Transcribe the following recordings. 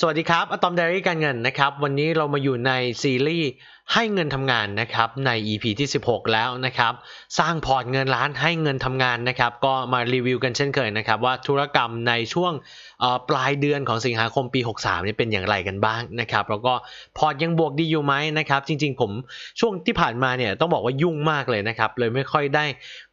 สวัสดีครับอะตอมไดรี่การเงินนะครับ วันนี้เรามาอยู่ในซีรีส์ให้เงินทำงานนะครับใน EP ที่ 16 แล้วนะครับสร้างพอร์ตเงินล้านให้เงินทำงานนะครับก็มารีวิวกันเช่นเคยนะครับว่าธุรกรรมในช่วงปลายเดือนของสิงหาคมปี 63นี่เป็นอย่างไรกันบ้างนะครับแล้วก็พอร์ตยังบวกดีอยู่ไหมนะครับจริงๆ ผมช่วงที่ผ่านมาเนี่ยต้องบอกว่ายุ่งมากเลยนะครับเลยไม่ค่อยได้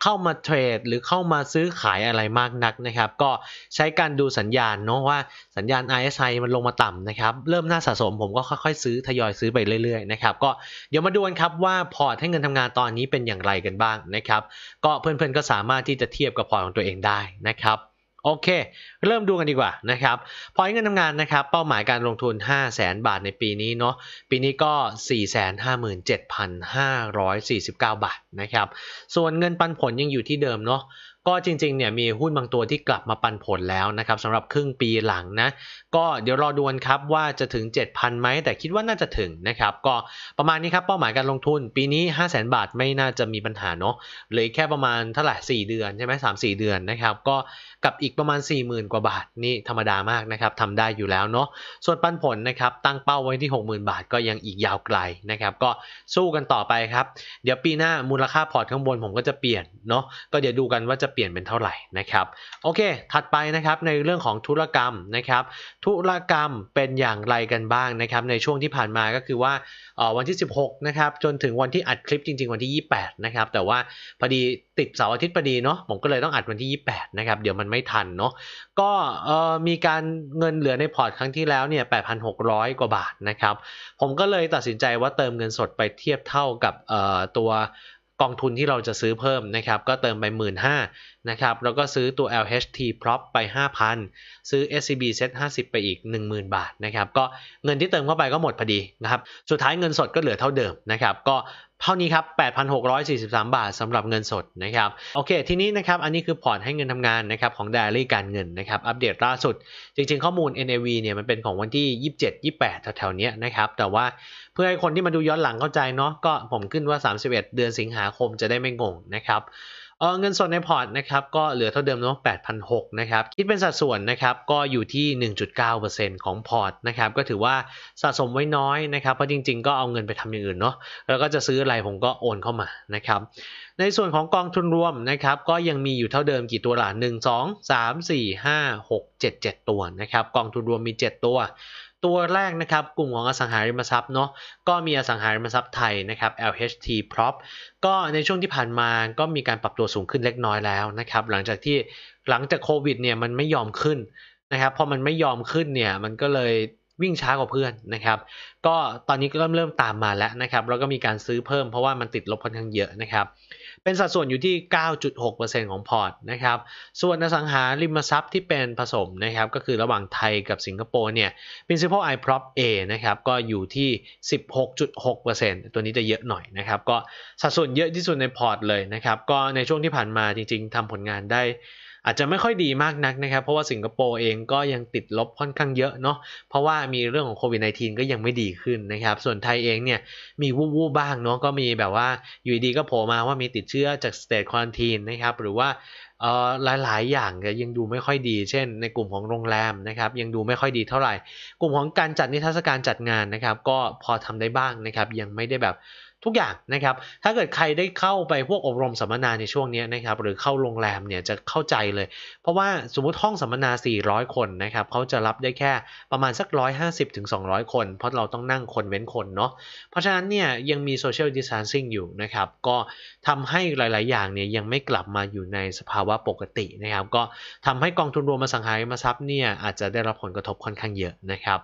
เข้ามาเทรดหรือเข้ามาซื้อขายอะไรมากนักนะครับก็ใช้การดูสัญญาณเนาะว่าสัญญาณ i s i มันลงมาต่ำนะครับเริ่มน่าสะสมผมก็ค่อยๆซื้อทยอยซื้อไปเรื่อยๆนะครับก็เดี๋ยวมาดูกันครับว่าพอร์ตให้เงินทำงานตอนนี้เป็นอย่างไรกันบ้างนะครับ ก็เพื่อน ๆ ก็สามารถที่จะเทียบกับพอร์ตของตัวเองได้นะครับ โอเค เริ่มดูกันดีกว่านะครับ พอให้เงินทำงานนะครับเป้าหมายการลงทุน5 0 0แสนบาทในปีนี้เนาะปีนี้ก็ 457,549 บาทนะครับ ส่วนเงินปันผลยังอยู่ที่เดิมเนาะก็จริงๆ เนี่ยมีหุ้นบางตัวที่กลับมาปันผลแล้วนะครับสำหรับครึ่งปีหลังนะ ก็เดี๋ยวรอดูนครับว่าจะถึง 7,000ไหมแต่คิดว่าน่าจะถึงนะครับก็ประมาณนี้ครับเป้าหมายการลงทุน ปีนี้ 5 0 0 0 0นบาทไม่น่าจะมีปัญหาเนาะเหลือแค่ประมาณเท่าไหร่4เดือนใช่ไหมสามสี่เดือนนะครับก็กับอีกประมาณ 40,000 กว่าบาทนี่ธรรมดามากนะครับทำได้อยู่แล้วเนาะส่วนปันผลนะครับตั้งเป้าไว้ที่ 60,000 บาทก็ยังอีกยาวไกลนะครับก็สู้กันต่อไปครับเดี๋ยวปีหน้ามูลค่าพอร์ตข้างบนผมก็จะเปลี่ยนเนาะก็เดี๋ยวดูกันว่าจะลี่ยนเป็นเท่าไหร่นะครับโอเคถัดไปนะครับในเรื่องของธุรกรรมนะครับธุรกรรมเป็นอย่างไรกันบ้างนะครับในช่วงที่ผ่านมาก็คือว่าวันที่ 16นะครับจนถึงวันที่อัดคลิปจริงๆ วันที่28นะครับแต่ว่าพอดีติดเสาร์อาทิตย์พอดีเนาะผมก็เลยต้องอัดวันที่ 28นะครับเดี๋ยวมันไม่ทันเนาะก็มีการเงินเหลือในพอร์ตครั้งที่แล้วเนี่ย8,600กว่าบาทนะครับผมก็เลยตัดสินใจว่าเติมเงินสดไปเทียบเท่ากับตัวกองทุนที่เราจะซื้อเพิ่มนะครับก็เติมไป1 5ื่นนะครับแล้วก็ซื้อตัว LHT prop ไป 5,000 ซื้อ SCB set 50 ไปอีก 10,000 บาทนะครับก็เงินที่เติมเข้าไปก็หมดพอดีนะครับสุดท้ายเงินสดก็เหลือเท่าเดิมนะครับก็เท่านี้ครับ 8,643 บาทสำหรับเงินสดนะครับโอเคทีนี้นะครับอันนี้คือพอร์ตให้เงินทำงานนะครับของ Diary การเงินนะครับอัปเดตล่าสุดจริงๆข้อมูล NAV เนี่ยมันเป็นของวันที่ 27 28 แถวๆนี้นะครับแต่ว่าเพื่อให้คนที่มาดูย้อนหลังเข้าใจเนาะก็ผมขึ้นว่า 31 เดือนสิงหาคมจะได้ไม่งงนะครับเอเงินสดในพอร์ตนะครับก็เหลือเท่าเดิมเนาะ8 0 0 6นะครับ คิดเป็นสัดส่วนนะครับก็อยู่ที่ 1.9%ของพอร์ตนะครับ ก็ถือว่าสะสมไว้น้อยนะครับเพราะจริงๆก็เอาเงินไปทำอย่างอื่นเนาะแล้วก็จะซื้ออะไรผมก็โอนเข้ามานะครับ ในส่วนของกองทุนรวมนะครับ ก็ยังมีอยู่เท่าเดิมกี่ตัวล่ะ1 2 3 4 5 6 7 7 ตัวนะครับ กองทุนรวมมี 7 ตัวตัวแรกนะครับกลุ่มของอสังหาริมทรัพย์เนาะก็มีอสังหาริมทรัพย์ไทยนะครับ LHT Prop ก็ในช่วงที่ผ่านมาก็มีการปรับตัวสูงขึ้นเล็กน้อยแล้วนะครับหลังจากที่หลังจากโควิดเนี่ยมันไม่ยอมขึ้นนะครับพอมันไม่ยอมขึ้นเนี่ยมันก็เลยวิ่งช้ากว่าเพื่อนนะครับ ก็ตอนนี้ก็เริ่มเริ่มตามมาแล้วนะครับแล้วก็มีการซื้อเพิ่ม เพราะว่ามันติดลบค่อนข้างเยอะนะครับเป็นสัดส่วนอยู่ที่ 9.6%ของพอร์ตนะครับ ส่วนอสังหาริมทรัพย์ที่เป็นผสมนะครับ ก็คือระหว่างไทยกับสิงคโปร์เนี่ย principal i prop A นะครับ ก็อยู่ที่ 16.6%ตัวนี้จะเยอะหน่อยนะครับ ก็สัดส่วนเยอะที่สุดในพอร์ตเลยนะครับ ก็ในช่วงที่ผ่านมาจริง ๆ ทำผลงานได้อาจจะไม่ค่อยดีมากนักนะครับ เพราะว่าสิงคโปร์เองก็ยังติดลบค่อนข้างเยอะเนาะเพราะว่ามีเรื่องของโควิด -19 ก็ยังไม่ดีขึ้นนะครับ ส่วนไทยเองเนี่ย มีวูบวบ้างเนาะก็มีแบบว่าอยู่ดีก็โผล่มาว่ามีติดเชื้อจากสเตทควอนตีนนะครับ หรือว่าหลายหลายอย่างยังดูไม่ค่อยดี เช่นในกลุ่มของโรงแรมนะครับ ยังดูไม่ค่อยดีเท่าไหร่ กลุ่มของการจัดนิทรรศการจัดงานนะครับ ก็พอทำได้บ้างนะครับ ยังไม่ได้แบบทุกอย่างนะครับ ถ้าเกิดใครได้เข้าไปพวกอบรมสัมมนาในช่วงนี้นะครับ หรือเข้าโรงแรมเนี่ยจะเข้าใจเลย เพราะว่าสมมติห้องสัมมนา 400 คนนะครับ เขาจะรับได้แค่ประมาณสัก 150-200 คน เพราะเราต้องนั่งคนเว้นคนเนาะ เพราะฉะนั้นเนี่ยยังมีโซเชียลดิสทันซิ่งอยู่นะครับ ก็ทำให้หลาย ๆ อย่างเนี่ยยังไม่กลับมาอยู่ในสภาวะปกตินะครับ ก็ทำให้กองทุนรวมมาสังหารมทรัพย์เนี่ยอาจจะได้รับผลกระทบค่อนข้างเยอะนะครับ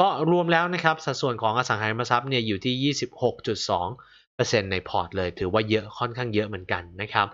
ก็รวมแล้วนะครับสัดส่วนของอสังหาริมทรัพย์เนี่ยอยู่ที่ 26.2%ในพอร์ตเลยถือว่าเยอะค่อนข้างเยอะเหมือนกันนะครับ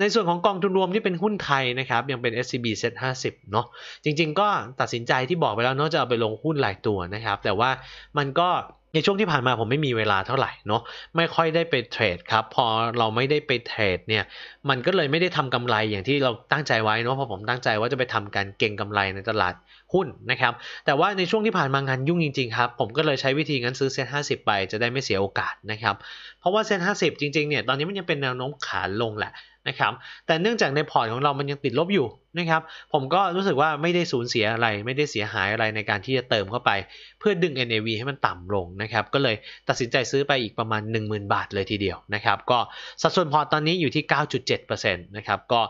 ในส่วนของกองทุนรวมที่เป็นหุ้นไทยนะครับยังเป็น SCB Set 50เนาะจริงๆ ก็ตัดสินใจที่บอกไปแล้วเนาะจะเอาไปลงหุ้นหลายตัวนะครับ แต่ว่ามันก็ในช่วงที่ผ่านมาผมไม่มีเวลาเท่าไหร่เนาะไม่ค่อยได้ไปเทรดครับ พอเราไม่ได้ไปเทรดเนี่ยมันก็เลยไม่ได้ทำกำไรอย่างที่เราตั้งใจไว้เนาะเพราะผมตั้งใจว่าจะไปทำการเก็งกำไรในตลาดหุ้นนะครับแต่ว่าในช่วงที่ผ่านมางานยุ่งจริงๆครับผมก็เลยใช้วิธีงั้นซื้อเซ็นห้าสิบไปจะได้ไม่เสียโอกาสนะครับเพราะว่าเซ็นห้าสิบจริงๆเนี่ยตอนนี้มันยังเป็นแนวโน้มขาลงแหละนะครับ แต่เนื่องจากในพอร์ตของเรามันยังติดลบอยู่นะครับ ผมก็รู้สึกว่าไม่ได้สูญเสียอะไร ไม่ได้เสียหายอะไรในการที่จะเติมเข้าไป เพื่อดึง NAV ให้มันต่ำลงนะครับ ก็เลยตัดสินใจซื้อไปอีกประมาณ 10,000บาทเลยทีเดียวนะครับ ก็สัดส่วนพอร์ตตอนนี้อยู่ที่ 9.7%นะครับ ก็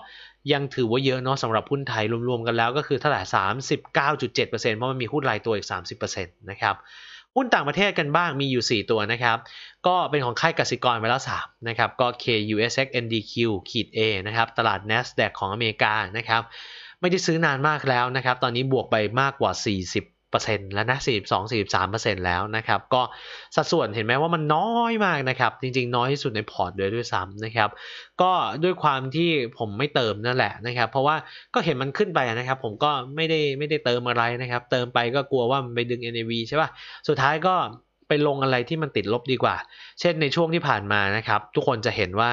ยังถือว่าเยอะเนาะสำหรับหุ้นไทยรวมๆกันแล้วก็คือเท่าไหร่39.7%เพราะมันมีหุ้นรายตัวอีก30%นะครับหุ้นต่างประเทศกันบ้างมีอยู่ 4 ตัวนะครับ ก็เป็นของค่ายกสิกรไปแล้ว3นะครับ ก็ KUSX NDQ ขีด A นะครับ ตลาด NASDAQ ของอเมริกานะครับ ไม่ได้ซื้อนานมากแล้วนะครับ ตอนนี้บวกไปมากกว่า 40%นอต์แล้วนะ็นต์แล้วนะครับก็สัดส่วนเห็นไหมว่ามันน้อยมากนะครับจริงๆ น้อยที่สุดในพอร์ต้วยด้วยซ้ำนะครับก็ด้วยความที่ผมไม่เติมนั่นแหละนะครับ เพราะว่าก็เห็นมันขึ้นไปนะครับ ผมก็ไม่ได้ไม่ได้เติมอะไรนะครับ เติมไปก็กลัวว่ามันไปดึง NAV ใช่ป่ะสุดท้ายก็ไปลงอะไรที่มันติดลบดีกว่า เช่นในช่วงที่ผ่านมานะครับทุกคนจะเห็นว่า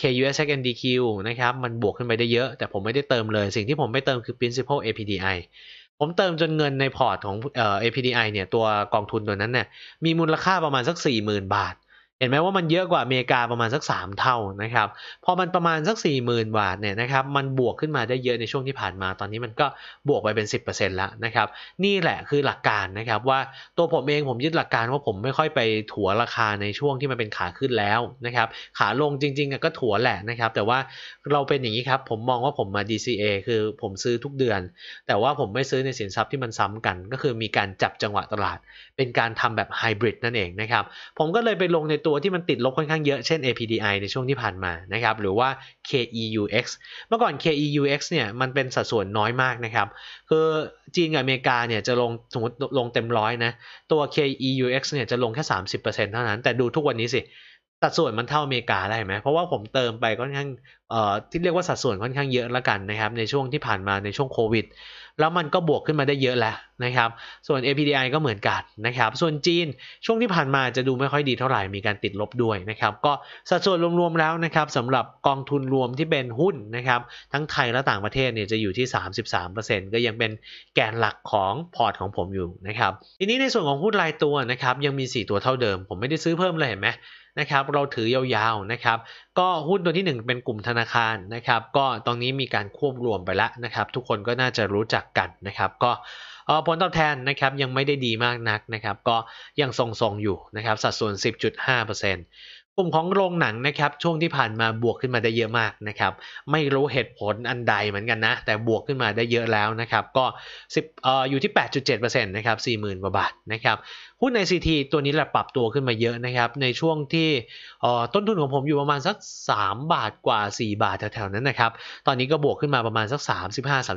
KUSXNDQ นะครับมันบวกขึ้นไปได้เยอะแต่ผมไม่ได้เติมเลยสิ่งที่ผมไม่เติมคือ Principal APDI ผมเติมจนเงินในพอร์ตของเอ่อ APDI เนี่ยตัวกองทุนตัวนั้นเนี่ยมีมูลค่าประมาณสัก4มื่นบาทเห็นไหมว่ามันเยอะกว่าอเมริกาประมาณสัก 3 เท่านะครับ พอมันประมาณสัก 40,000 บาทเนี่ยนะครับมันบวกขึ้นมาได้เยอะในช่วงที่ผ่านมาตอนนี้มันก็บวกไปเป็น 10%แล้วนะครับ นี่แหละคือหลักการนะครับว่าตัวผมเองผมยึดหลักการว่าผมไม่ค่อยไปถัวราคาในช่วงที่มันเป็นขาขึ้นแล้วนะครับขาลงจริงๆก็ถัวแหละนะครับแต่ว่าเราเป็นอย่างนี้ครับผมมองว่าผมมา DCA คือผมซื้อทุกเดือน แต่ว่าผมไม่ซื้อในสินทรัพย์ที่มันซ้ำกัน ก็คือมีการจับจังหวะตลาด เป็นการทำแบบไฮบริดนั่นเองนะครับ ผมก็เลยไปลงในตัวตัวที่มันติดลบค่อนข้างเยอะ เช่น APDI ในช่วงที่ผ่านมา นะครับ หรือว่า KEUX เมื่อก่อน KEUX เนี่ย มันเป็นสัดส่วนน้อยมากนะครับ คือ จีนกับอเมริกาเนี่ยจะลง สมมติลงเต็มร้อยนะ ตัว KEUX เนี่ยจะลงแค่ 30%เท่านั้น แต่ดูทุกวันนี้สิ สัดส่วนมันเท่าอเมริกาได้ไหม เพราะว่าผมเติมไปค่อนข้าง เอ่อ ที่เรียกว่าสัดส่วนค่อนข้างเยอะละกันนะครับ ในช่วงที่ผ่านมา ในช่วงโควิด แล้วมันก็บวกขึ้นมาได้เยอะแล้วนะครับ ส่วน APDI ก็เหมือนกันนะครับ ส่วนจีนช่วงที่ผ่านมาจะดูไม่ค่อยดีเท่าไหร่ มีการติดลบด้วยนะครับ ก็สัดส่วนรวมๆแล้วนะครับสำหรับกองทุนรวมที่เป็นหุ้นนะครับ ทั้งไทยและต่างประเทศเนี่ยจะอยู่ที่ 33%ก็ยังเป็นแกนหลักของพอร์ตของผมอยู่นะครับทีนี้ในส่วนของหุ้นรายตัวนะครับยังมี 4 ตัวเท่าเดิม ผมไม่ได้ซื้อเพิ่มเลยเห็นไหมนะครับเราถือยาวๆนะครับ ก็หุ้นตัวที่1เป็นกลุ่มธนาคารนะครับ ก็ตอนนี้มีการควบรวมไปแล้วนะครับ ทุกคนก็น่าจะรู้จักกันนะครับก็ผลตอบแทนนะครับยังไม่ได้ดีมากนักนะครับ ก็ยังทรงๆอยู่นะครับ สัดส่วน 10.5%กลุ่มของโรงหนังนะครับช่วงที่ผ่านมาบวกขึ้นมาได้เยอะมากนะครับ ไม่รู้เหตุผลอันใดเหมือนกันนะ แต่บวกขึ้นมาได้เยอะแล้วนะครับก็ 10อ่ออยู่ที่ 8.7%นะครับ 40,000กว่าบาทนะครับุ้นีทีตัวนี้แหละปรับตัวขึ้นมาเยอะนะครับ ในช่วงที่ต้นทุนของผมอยู่ประมาณสัก3บาทกว่า4บาทแถวๆนั้นนะครับ ตอนนี้ก็บวกขึ้นมาประมาณสัก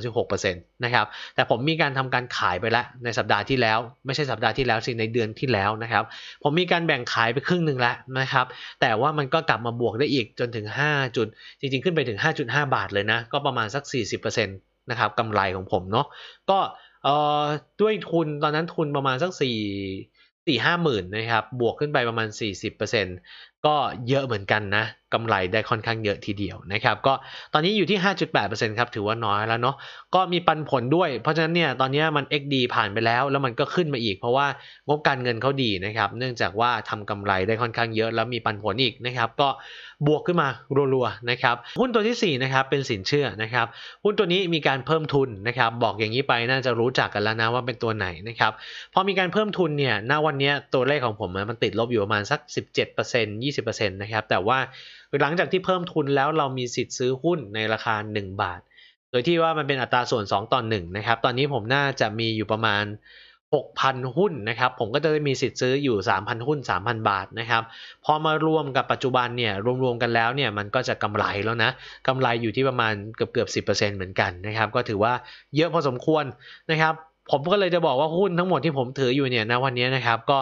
35-36%นะครับแต่ผมมีการทำการขายไปแล้วในสัปดาห์ที่แล้ว ไม่ใช่สัปดาห์ที่แล้วสิในเดือนที่แล้วนะครับ ผมมีการแบ่งขายไปครึ่งหนึ่งแล้วนะครับ แต่ว่ามันก็กลับมาบวกได้อีกจนถึง5จุด จริง ๆ ขึ้นไปถึง5.5บาทเลยนะก็ประมาณสัก40%นะครับกำไรของผมเนาะก็ด้วยทุนตอนนั้นทุนประมาณสัก4สี่ห้าหมื่นนะครับ บวกขึ้นไปประมาณ 40%นก็เยอะเหมือนกันนะ กำไรได้ค่อนข้างเยอะทีเดียวนะครับ ก็ตอนนี้อยู่ที่ 5.8%ครับ ถือว่าน้อยแล้วเนาะ ก็มีปันผลด้วย เพราะฉะนั้นเนี่ยตอนนี้มัน XD ผ่านไปแล้ว แล้วมันก็ขึ้นมาอีก เพราะว่างบการเงินเขาดีนะครับ เนื่องจากว่าทำกำไรได้ค่อนข้างเยอะ แล้วมีปันผลอีกนะครับ ก็บวกขึ้นมารัวๆนะครับหุ้นตัวที่4นะครับ เป็นสินเชื่อนะครับหุ้นตัวนี้มีการเพิ่มทุนนะครับ บอกอย่างนี้ไปน่าจะรู้จักกันแล้วนะว่าเป็นตัวไหนนะครับ พอมีการเพิ่มทุนเนี่ย ณวันนี้ตัวเลขของผมมันติดลบอยู่ประมาณสัก17% 20%นะครับแต่ว่าหลังจากที่เพิ่มทุนแล้วเรามีสิทธิ์ซื้อหุ้นในราคา 1 บาท โดยที่ว่ามันเป็นอัตราส่วน2ต่อ1นะครับ ตอนนี้ผมน่าจะมีอยู่ประมาณ 6,000หุ้นนะครับ ผมก็จะมีสิทธิ์ซื้ออยู่3,000หุ้น3,000บาทนะครับ พอมารวมกับปัจจุบันเนี่ยรวมๆกันแล้วเนี่ยมันก็จะกำไรแล้วนะกำไรอยู่ที่ประมาณเกือบเกือบ10%เหมือนกันนะครับ ก็ถือว่าเยอะพอสมควรนะครับ ผมก็เลยจะบอกว่าหุ้นทั้งหมดที่ผมถืออยู่เนี่ยนะวันนี้นะครับก็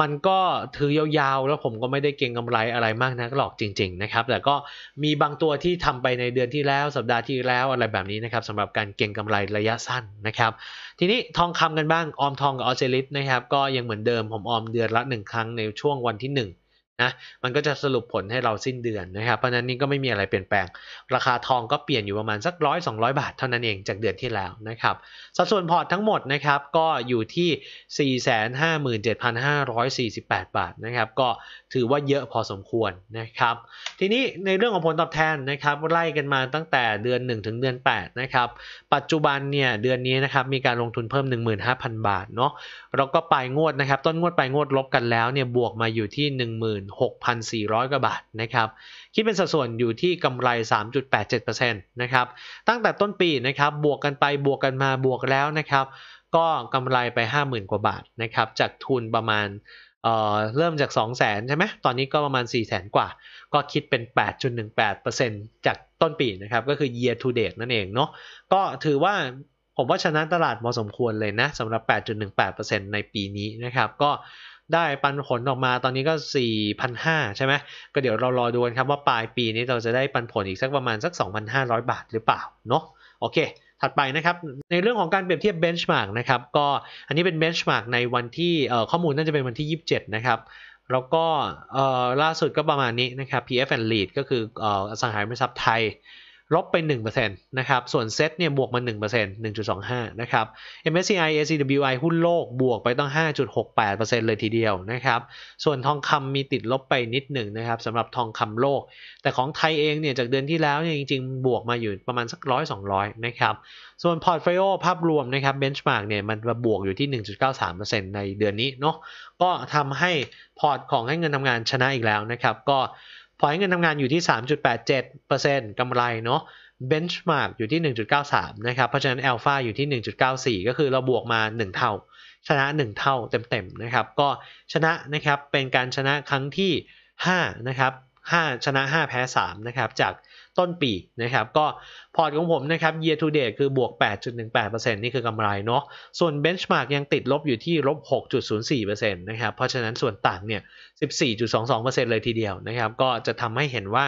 มันก็ถือยาวๆ แล้วผมก็ไม่ได้เก็งกำไรอะไรมากนะก็หลอกจริงๆนะครับ แต่ก็มีบางตัวที่ทำไปในเดือนที่แล้ว สัปดาห์ที่แล้วอะไรแบบนี้นะครับ สำหรับการเก็งกำไรระยะสั้นนะครับ ทีนี้ทองคำกันบ้าง ออมทองกับออเซลิสนะครับ ก็ยังเหมือนเดิมผมออมเดือนละ 1 ครั้งในช่วงวันที่ 1นะมันก็จะสรุปผลให้เราสิ้นเดือนนะครับเพราะนั้นนี่ก็ไม่มีอะไรเปลี่ยนแปลง ราคาทองก็เปลี่ยนอยู่ประมาณสักร้อยสองบาทเท่านั้นเองจากเดือนที่แล้วนะครับสัดส่วนพอร์ตทั้งหมดนะครับก็อยู่ที่4 5 7 5 4 8 บาทนะครับก็ถือว่าเยอะพอสมควรนะครับทีนี้ในเรื่องของผลตอบแทนนะครับไล่กันมาตั้งแต่เดือน1ถึงเดือน8นะครับปัจจุบันเนี่ยเดือนนี้นะครับมีการลงทุนเพิ่ม 15,000 บาทเนาะเราก็ปลายงวดนะครับต้นงวดปลายงวดลบกันแล้วเนี่ยบวกมาอยู่ที่16,400 กว่าบาทนะครับ คิดเป็นสัดส่วนอยู่ที่กำไร 3.87%นะครับ ตั้งแต่ต้นปีนะครับบวกกันไปบวกกันมาบวกแล้วนะครับ ก็กำไรไป 50,000 กว่าบาทนะครับ จากทุนประมาณเเริ่มจาก 2 0 0 0 0 0 ใช่ไหม ตอนนี้ก็ประมาณ4 0 0 0 0 กว่า ก็คิดเป็น 8.18%จากต้นปีนะครับ ก็คือ year to date นั่นเองเนาะ ก็ถือว่าผมว่าชนะตลาดพอสมควรเลยนะสำหรับ 8.18%ในปีนี้นะครับ ก็ได้ปันผลออกมาตอนนี้ก็ 4,500 ใช่ไหม ก็เดี๋ยวเรารอดูกันครับว่าปลายปีนี้เราจะได้ปันผลอีกสักประมาณสัก 2,500 บาทหรือเปล่าเนาะโอเค ถัดไปนะครับ ในเรื่องของการเปรียบเทียบเบนช์มาร์กนะครับ ก็อันนี้เป็นเบนช์มาร์กในวันที่ข้อมูลน่าจะเป็นวันที่ 27 นะครับ แล้วก็ล่าสุดก็ประมาณนี้นะครับ PF and Lead ก็คืออสังหาริมทรัพย์ไทยลบไป 1%นะครับ ส่วนเซ็ตเนี่ยบวกมา 1% 1.25 นะครับ MSCI ACWI หุ้นโลกบวกไปต้อง5.68%เลยทีเดียวนะครับ ส่วนทองคำมีติดลบไปนิดหนึ่งนะครับสำหรับทองคำโลก แต่ของไทยเองเนี่ย จากเดือนที่แล้วเนี่ย จริงๆ บวกมาอยู่ประมาณสักร้อยสองร้อยนะครับ ส่วนพอร์ตโฟลิโอภาพรวมนะครับเบนช์มาร์กเนี่ย มันบวกอยู่ที่ 1.93%ในเดือนนี้เนาะก็ทำให้พอร์ตของให้เงินทำงานชนะอีกแล้วนะครับก็พอให้เงินทำงานอยู่ที่ 3.87%กำไรเนาะ เบน c ์ม a r k กอยู่ที่ 1.93 นะครับ เพราะฉะนั้นอัลฟาอยู่ที่ 1.94 ก็คือเราบวกมา 1 เท่า ชนะ 1 เท่าเต็ม ๆ นะครับ ก็ชนะนะครับ เป็นการชนะครั้งที่ 5 นะครับ 5 ชนะ 5 แพ้ 3 นะครับ จากต้นปีนะครับก็พอร์ตของผมนะครับ year to date คือบวก 8.18%นี่คือกำไรเนาะส่วน benchmark ยังติดลบอยู่ที่ลบ6.04%นะครับ เพราะฉะนั้นส่วนต่างเนี่ย 14.22%เลยทีเดียวนะครับ ก็จะทำให้เห็นว่า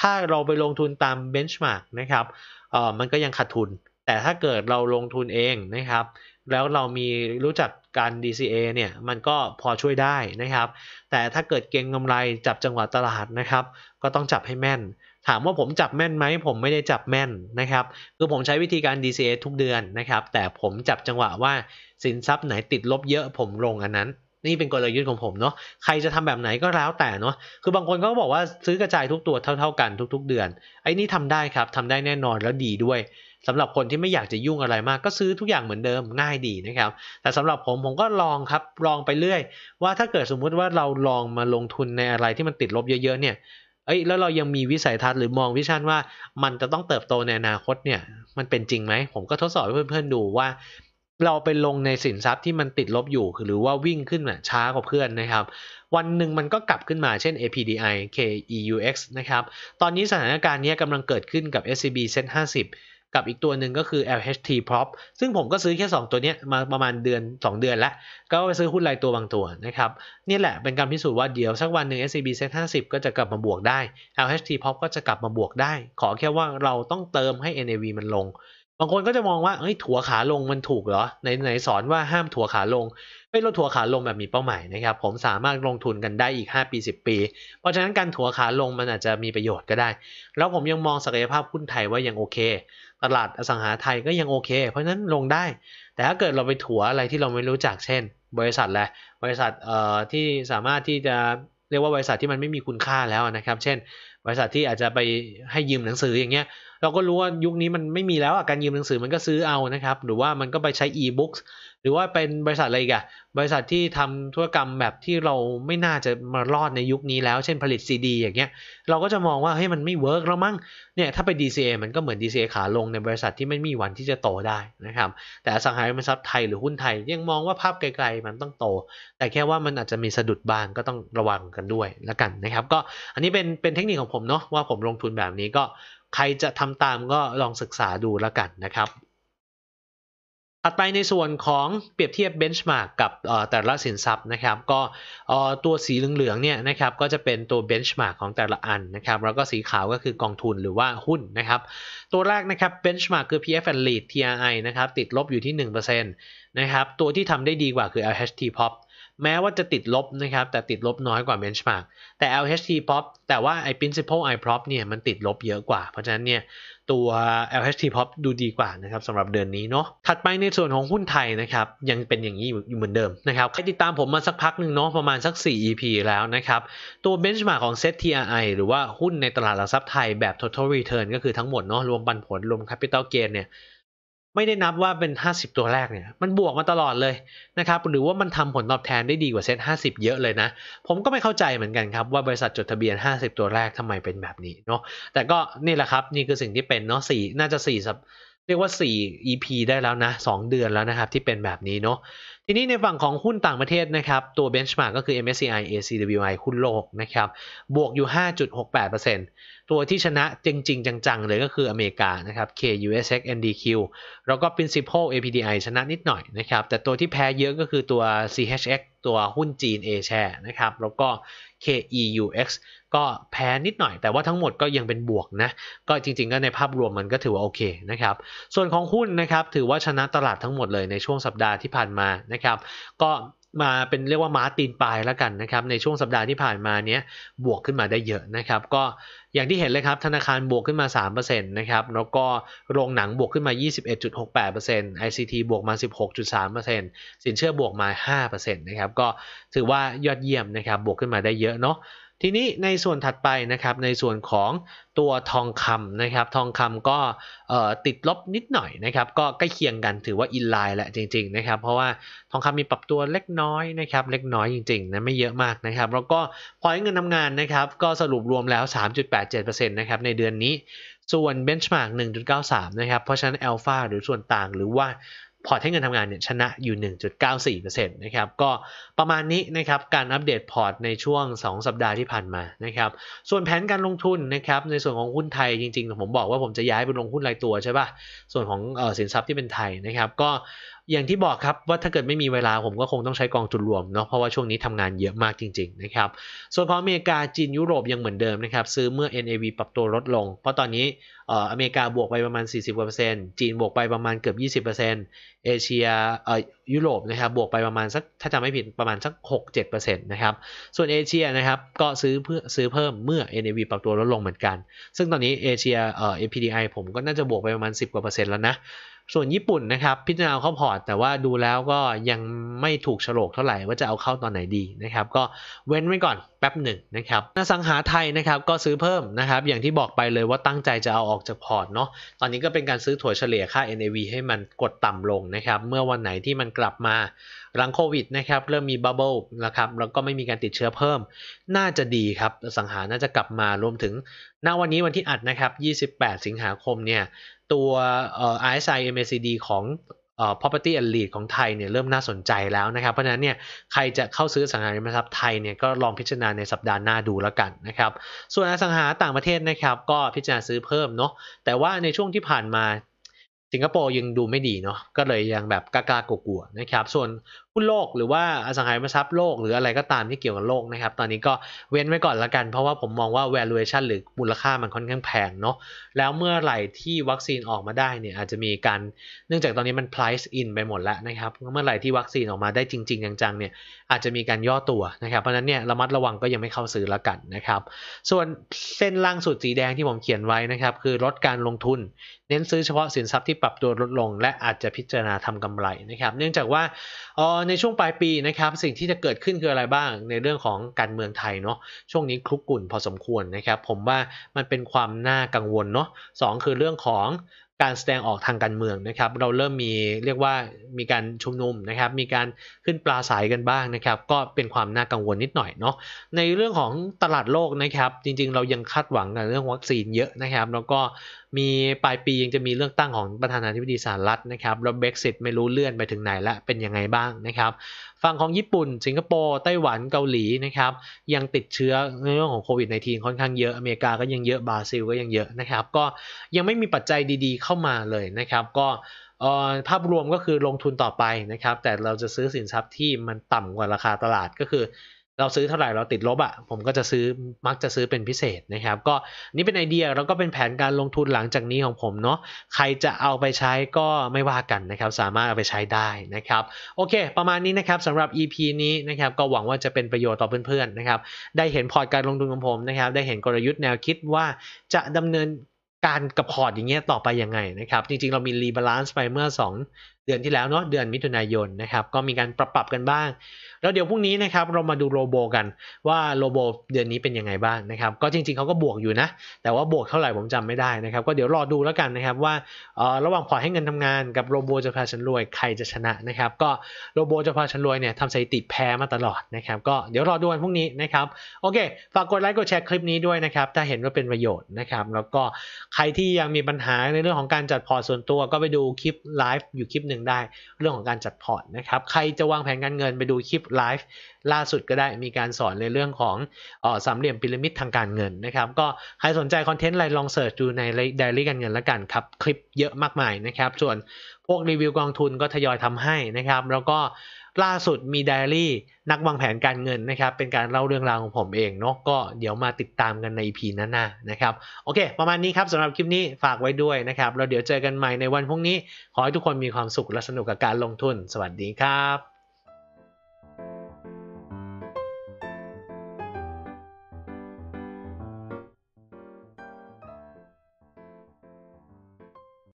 ถ้าเราไปลงทุนตาม benchmark นะครับเออมันก็ยังขาดทุน แต่ถ้าเกิดเราลงทุนเองนะครับ แล้วเรามีรู้จักการ DCA เนี่ยมันก็พอช่วยได้นะครับ แต่ถ้าเกิดเก่งกำไรจับจังหวะตลาดนะครับ ก็ต้องจับให้แม่นถามว่าผมจับแม่นไหม ผมไม่ได้จับแม่นนะครับ คือผมใช้วิธีการ DCA ทุกเดือนนะครับ แต่ผมจับจังหวะว่าสินทรัพย์ไหนติดลบเยอะ ผมลงอันนั้น นี่เป็นกลยุทธ์ของผมเนาะใครจะทำแบบไหนก็แล้วแต่เนาะคือบางคนก็บอกว่าซื้อกระจายทุกตัวเท่าๆกัน ทุกๆเดือนไอ้นี่ทำได้ครับทำได้แน่นอนแล้วดีด้วยสำหรับคนที่ไม่อยากจะยุ่งอะไรมาก ก็ซื้อทุกอย่างเหมือนเดิมง่ายดีนะครับแต่สำหรับผมผมก็ลองครับลองไปเรื่อยว่าถ้าเกิดสมมุติว่าเราลองมาลงทุนในอะไรที่มันติดลบเยอะๆเนี่ยเอ้ยแล้วเรายังมีวิสัยทัศน์หรือมองวิชั่นว่า มันจะต้องเติบโตในอนาคตเนี่ย มันเป็นจริงไหม ผมก็ทดสอบให้เพื่อนๆดูว่า เราไปลงในสินทรัพย์ที่มันติดลบอยู่หรือว่าวิ่งขึ้นช้ากว่าเพื่อนนะครับ วันหนึ่งมันก็กลับขึ้นมาเช่น APDI KEUX นะครับ ตอนนี้สถานการณ์นี้กำลังเกิดขึ้นกับ SCB เซ็ t 50กับอีกตัวหนึ่งก็คือ LHT Prop ซึ่งผมก็ซื้อแค่ 2 ตัวนี้มาประมาณเดือน2เดือนแล้ว ก็ไปซื้อหุ้นรายตัวบางตัวนะครับ นี่แหละเป็นการพิสูจน์ว่าเดี๋ยวสักวันหนึ่ง SCB Set 50ก็จะกลับมาบวกได้ LHT Prop ก็จะกลับมาบวกได้ ขอแค่ว่าเราต้องเติมให้ NAV มันลง บางคนก็จะมองว่าเฮ้ยถัวขาลงมันถูกเหรอไหนไหนสอนว่าห้ามถัวขาลงไม่ลดถัวขาลงแบบมีเป้าหมายนะครับผมสามารถลงทุนกันได้อีก5ปี10ปี เพราะฉะนั้นการถัวขาลงมันอาจจะมีประโยชน์ก็ได้ แล้วผมยังมองศักยภาพหุ้นไทยว่ายังโอเคตลาดอสังหาไทยก็ยังโอเค เพราะนั้นลงได้ แต่ถ้าเกิดเราไปถัวอะไรที่เราไม่รู้จักเช่น บริษัทแหละบริษัทเอ่อที่สามารถที่จะเรียกว่าบริษัทที่มันไม่มีคุณค่าแล้วนะครับ เช่น บริษัทที่อาจจะไปให้ยืมหนังสืออย่างเงี้ยเราก็รู้ว่ายุคนี้มันไม่มีแล้วการยืมหนังสือมันก็ซื้อเอานะครับ หรือว่ามันก็ไปใช้ e-books หรือว่าเป็นบริษัทอะไรกันบริษัทที่ทำธุรกรรมแบบที่เราไม่น่าจะมารอดในยุคนี้แล้ว เช่นผลิตซีดีอย่างเงี้ยเราก็จะมองว่าเฮ้ยมันไม่เวิร์กแล้วมั้งเนี่ยถ้าไป DCA มันก็เหมือน DCA ขาลงในบริษัทที่ไม่มีวันที่จะโตได้นะครับ แต่สังหาริมทรัพย์ไทยหรือหุ้นไทยยังมองว่าภาพไกลๆ มันต้องโต แต่แค่ว่ามันอาจจะมีสะดุดบางก็ต้องระวังกันด้วยละกันนะครับก็อันนี้เป็นเป็นเทคนิคของผมเนาะว่าผมลงทุนแบบนี้ก็ใครจะทำตามก็ลองศึกษาดูละกันนะครับถัดไปในส่วนของเปรียบเทียบเบนช์มาร์กกับแต่ละสินทรัพย์นะครับก็ตัวสีเหลืองๆเนี่ยนะครับก็จะเป็นตัวเบนช์มาร์กของแต่ละอันนะครับแล้วก็สีขาวก็คือกองทุน หรือว่าหุ้นนะครับตัวแรกนะครับเบนช์มาร์กคือ PF and Lead TRI นะครับติดลบอยู่ที่1%นะครับตัวที่ทำได้ดีกว่าคือ LHT Pop แม้ว่าจะติดลบนะครับ แต่ติดลบน้อยกว่า benchmark แต่ LHT p o p แต่ว่าไอ้ principal i prop เนี่ยมันติดลบเยอะกว่า เพราะฉะนั้นเนี่ยตัว LHT p o p ดูดีกว่านะครับสำหรับเดือนนี้เนาะถัดไปในส่วนของหุ้นไทยนะครับยังเป็นอย่างนี้อยู่เหมือนเดิมนะครับใครติดตามผมมาสักพักหนึ่งเนาะประมาณสัก 4 EP แล้วนะครับ ตัว benchmark ของ Set TRI หรือว่าหุ้นในตลาดหลักทรัพย์ไทยแบบ total return ก็คือทั้งหมดเนาะรวมปันผลรวม capital gain เนี่ยไม่ได้นับว่าเป็น 50 ตัวแรกเนี่ย มันบวกมาตลอดเลยนะครับ หรือว่ามันทำผลตอบแทนได้ดีกว่าเซ็ต50 เยอะเลยนะ ผมก็ไม่เข้าใจเหมือนกันครับว่าบริษัทจดทะเบียน 50 ตัวแรกทำไมเป็นแบบนี้เนาะ แต่ก็นี่แหละครับ นี่คือสิ่งที่เป็นเนาะสี่น่าจะ4ี่เรียกว่า4 EP ได้แล้วนะ2เดือนแล้วนะครับที่เป็นแบบนี้เนาะ ทีนี้ในฝั่งของหุ้นต่างประเทศนะครับ ตัวเบนชมาร์กก็คือ MSCI ACWI หุ้นโลกนะครับบวกอยู่ 5.68%นตัวที่ชนะจริงๆ จังๆเลยก็คืออเมริกานะครับ KUSX NDQ แล้วก็ Principal APDI ชนะนิดหน่อยนะครับ แต่ตัวที่แพ้เยอะก็คือตัว CHX ตัวหุ้นจีน A share นะครับ แล้วก็ KEUX ก็แพ้นิดหน่อยแต่ว่าทั้งหมดก็ยังเป็นบวกนะ ก็จริงๆก็ในภาพรวมมันก็ถือว่าโอเคนะครับ ส่วนของหุ้นนะครับถือว่าชนะตลาดทั้งหมดเลยในช่วงสัปดาห์ที่ผ่านมานะครับก็มาเป็นเรียกว่าม้าตีนปลายแล้วกันนะครับในช่วงสัปดาห์ที่ผ่านมาเนี้ย บวกขึ้นมาได้เยอะนะครับ ก็อย่างที่เห็นเลยครับ ธนาคารบวกขึ้นมา 3%นะครับ แล้วก็โรงหนังบวกขึ้นมา 21.68% ICT บวกมา 16.3%สินเชื่อบวกมา 5%นะครับ ก็ถือว่ายอดเยี่ยมนะครับ บวกขึ้นมาได้เยอะเนาะทีนี้ในส่วนถัดไปนะครับในส่วนของตัวทองคำนะครับทองคำก็ติดลบนิดหน่อยนะครับก็ใกล้เคียงกันถือว่าอินไลน์แหละจริงๆนะครับเพราะว่าทองคำมีปรับตัวเล็กน้อยนะครับเล็กน้อยจริงๆนะไม่เยอะมากนะครับแล้วก็พอเงินทำงานนะครับก็สรุปรวมแล้ว 3.87%นะครับในเดือนนี้ส่วนเบนชมาร์ก1.93 นะครับเพราะฉะนั้นเอลฟาหรือส่วนต่างหรือว่าพอร์ตให้เงินทำงานเนี่ยชนะอยู่ 1.94%นะครับ ก็ประมาณนี้นะครับการอัปเดตพอร์ตในช่วง 2 สัปดาห์ที่ผ่านมานะครับ ส่วนแผนการลงทุนนะครับในส่วนของหุ้นไทยจริงๆ ผมบอกว่าผมจะย้ายไปลงหุ้นรายตัวใช่ปะ่ะ ส่วนของสินทรัพย์ที่เป็นไทยนะครับก็อย่างที่บอกครับว่าถ้าเกิดไม่มีเวลาผมก็คงต้องใช้กองจุนรวมเนาะเพราะว่าช่วงนี้ทำงานเยอะมากจริงๆนะครับส่วนของอเมริกาจีนยุโรปยังเหมือนเดิมนะครับซื้อเมื่อ NAV ปรับตัวลดลง เพราะตอนนี้อเมริกาบวกไปประมาณ 40%จีนบวกไปประมาณเกือบ20%เอเชียเอ่อยุโรปนะครับบวกไปประมาณสักถ้าจำไม่ผิดประมาณสัก 6-7%นะครับส่วนเอเชียนะครับก็ซื้อเพื่อซื้อเพิ่มเมื่อ NAV ปรับตัวลดลงเหมือนกัน ซึ่งตอนนี้เอเชียเอ่อ APDI ผมก็น่าจะบวกไปประมาณ10กว่าเปอร์เซนต์แล้วนะส่วนญี่ปุ่นนะครับพิจารณาเข้าพอร์ตแต่ว่าดูแล้วก็ยังไม่ถูกฉลกเท่าไหร่ว่าจะเอาเข้าตอนไหนดีนะครับก็เว้นไว้ก่อนแป๊บหนึ่งนะครับอสังหาไทยนะครับก็ซื้อเพิ่มนะครับอย่างที่บอกไปเลยว่าตั้งใจจะเอาออกจากพอร์ตเนาะ ตอนนี้ก็เป็นการซื้อถั่วเฉลี่ยค่า NAV ให้มันกดต่ำลงนะครับ เมื่อวันไหนที่มันกลับมา หลังโควิดนะครับเริ่มมีบับเบิลนะครับแล้วก็ไม่มีการติดเชื้อเพิ่ม น่าจะดีครับสังหาน่าจะกลับมารวมถึงณวันนี้วันที่อัดนะครับ 28 สิงหาคมเนี่ยตัว RSI MACD ของ่ property and lead ของไทยเนี่ยเริ่มน่าสนใจแล้วนะครับ เพราะฉะนั้นเนี่ยใครจะเข้าซื้อสังหาริมทรัพย์ไทยเนี่ยก็ลองพิจารณาในสัปดาห์หน้าดูแล้วกันนะครับ ส่วนอสังหาต่างประเทศนะครับก็พิจารณาซื้อเพิ่มเนาะแต่ว่าในช่วงที่ผ่านมา สิงคโปร์ยังดูไม่ดีเนาะก็เลยยังแบบกล้ากลัวๆนะครับ ส่วนหุ้นโลกหรือว่าอสังหาริมทรัพย์โลกหรืออะไรก็ตามที่เกี่ยวกับโลกนะครับตอนนี้ก็เว้นไว้ก่อนละกันเพราะว่าผมมองว่า valuation หรือมูลค่ามันค่อนข้างแพงเนาะแล้วเมื่อไหร่ที่วัคซีนออกมาได้เนี่ยอาจจะมีการเนื่องจากตอนนี้มัน price in ไปหมดแล้วนะครับเมื่อไหร่ที่วัคซีนออกมาได้จริงๆจังๆเนี่ยอาจจะมีการย่อตัวนะครับเพราะนั้นเนี่ยระมัดระวังก็ยังไม่เข้าซื้อละกันนะครับส่วนเส้นล่างสุดสีแดงที่ผมเขียนไว้นะครับคือลดการลงทุน เน้นซื้อเฉพาะสินทรัพย์ที่ปรับตัวลดลง และอาจจะพิจารณาทำกำไรนะครับเนื่องจากว่าอ๋อในช่วงปลายปีนะครับสิ่งที่จะเกิดขึ้นคืออะไรบ้างในเรื่องของการเมืองไทยเนาะช่วงนี้คลุกกุ่นพอสมควรนะครับผมว่ามันเป็นความน่ากังวลเนาะสคือเรื่องของการแสดงออกทางการเมืองนะครับเราเริ่มมีเรียกว่ามีการชุมนุมนะครับมีการขึ้นปลาสายกันบ้างนะครับก็เป็นความน่ากังวลนิดหน่อยเนาะในเรื่องของตลาดโลกนะครับจริงๆเรายังคาดหวังกับเรื่องวัคซีนเยอะนะครับแล้วก็มีปลายปียังจะมีเรื่องตั้งของประธานาธิบดีสหรัฐนะครับแล้วเบรกซิตไม่รู้เลื่อนไปถึงไหนและเป็นยังไงบ้างนะครับฝั่งของญี่ปุ่น สิงคโปร์ไต้หวันเกาหลีนะครับยังติดเชื้อในเรื่องของโควิด -19 ค่อนข้างเยอะอเมริกาก็ยังเยอะบราซิลก็ยังเยอะนะครับ ก็ยังไม่มีปัจจัยดีๆเข้าเข้ามาเลยนะครับก็ภาพรวมก็คือลงทุนต่อไปนะครับแต่เราจะซื้อสินทรัพย์ที่มันต่ำกว่าราคาตลาดก็คือ เราซื้อเท่าไหร่เราติดลบอะ่ะผมก็จะซื้อมักจะซื้อเป็นพิเศษนะครับ ก็นี่เป็นไอเดียแล้วก็เป็นแผนการลงทุนหลังจากนี้ของผมเนาะ ใครจะเอาไปใช้ก็ไม่ว่ากันนะครับ สามารถเอาไปใช้ได้นะครับโอเค ประมาณนี้นะครับสำหรับ EP นี้นะครับก็หวังว่าจะเป็นประโยชน์ต่อเพื่อนๆนะครับได้เห็นพอร์ตการลงทุนของผมนะครับได้เห็นกลยุทธ์แนวคิดว่าจะดำเนินการกับพอร์ตอย่างเงี้ยต่อไปยังไงนะครับ จริงๆเรามีรีบาลานซ์ไปเมื่อ 2เดือนที่แล้วเนาะเดือนมิถุนายนนะครับก็มีการปรับปรับกันบ้าง แล้วเดี๋ยวพรุ่งนี้นะครับเรามาดูโลโบกันว่าโลโบเดือนนี้เป็นยังไงบ้าง นะครับ ก็จริง ๆเขาก็บวกอยู่นะ แต่ว่าบวกเท่าไหร่ผมจำไม่ได้นะครับก็เดี๋ยวรอดูแล้วกันนะครับว่าระหว่างพอให้เงินทำงานกับโลโบจะพาฉันรวยใครจะชนะนะครับก็โลโบจะพาฉันรวยเนี่ยทำสถิติแพ้มาตลอดนะครับก็เดี๋ยวรอดูวันพรุ่งนี้นะครับโอเค ฝากกดไลค์กดแชร์คลิปนี้ด้วยนะครับถ้าเห็นว่าเป็นประโยชน์นะครับแล้วก็ใครที่ยังมีปัญหาในเรื่องของการจัดพอร์ตส่วนตัวก็ไปดูคลิปไลฟ์อยู่คลิปนึงได้เรื่องของการจัดพอร์ตนะครับใครจะวางแผนการเงินไปดูคลิปไลฟ์ล่าสุดก็ได้มีการสอนในเรื่องของออสามเหลี่ยมพีระมิดทางการเงินนะครับก็ใครสนใจคอนเทนต์อะไรลองเสิร์ชดูในไดลี่การเงินละกันครับคลิปเยอะมากมายนะครับส่วนพวกรีวิวกองทุนก็ทยอยทำให้นะครับแล้วก็ล่าสุดมีไดอารี่ นักวางแผนการเงินนะครับ เป็นการเล่าเรื่องราวของผมเองเนาะก็เดี๋ยวมาติดตามกันใน EP หน้าๆนะครับ โอเค ประมาณนี้ครับสำหรับคลิปนี้ฝากไว้ด้วยนะครับ เราเดี๋ยวเจอกันใหม่ในวันพรุ่งนี้ ขอให้ทุกคนมีความสุขและสนุกกับการลงทุน สวัสดีครับ